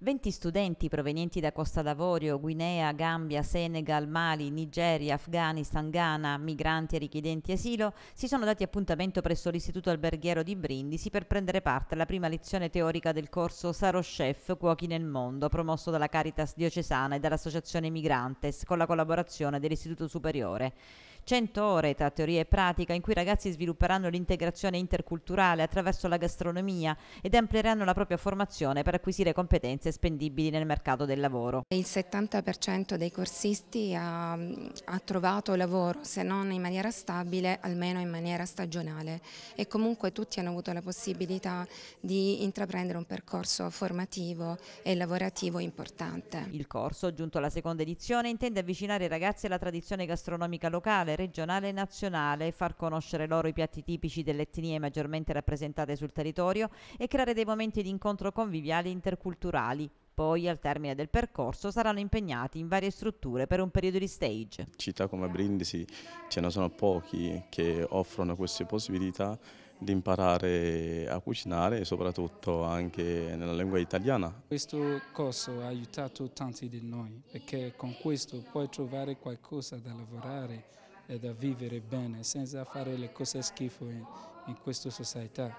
20 studenti provenienti da Costa d'Avorio, Guinea, Gambia, Senegal, Mali, Nigeria, Afghanistan, Ghana, migranti e richiedenti asilo, si sono dati appuntamento presso l'Istituto Alberghiero di Brindisi per prendere parte alla prima lezione teorica del corso Sarò Chef Cuochi nel Mondo, promosso dalla Caritas Diocesana e dall'Associazione Migrantes con la collaborazione dell'Istituto Superiore. 100 ore tra teoria e pratica in cui i ragazzi svilupperanno l'integrazione interculturale attraverso la gastronomia ed amplieranno la propria formazione per acquisire competenze spendibili nel mercato del lavoro. Il 70% dei corsisti ha, ha trovato lavoro, se non in maniera stabile, almeno in maniera stagionale e comunque tutti hanno avuto la possibilità di intraprendere un percorso formativo e lavorativo importante. Il corso, giunto alla seconda edizione, intende avvicinare i ragazzi alla tradizione gastronomica locale, regionale e nazionale, far conoscere loro i piatti tipici delle etnie maggiormente rappresentate sul territorio e creare dei momenti di incontro conviviali e interculturali. Poi, al termine del percorso, saranno impegnati in varie strutture per un periodo di stage. Città come Brindisi ce ne sono pochi che offrono queste possibilità di imparare a cucinare e soprattutto anche nella lingua italiana. Questo corso ha aiutato tanti di noi perché con questo puoi trovare qualcosa da lavorare e da vivere bene senza fare le cose schifo in, in questa società.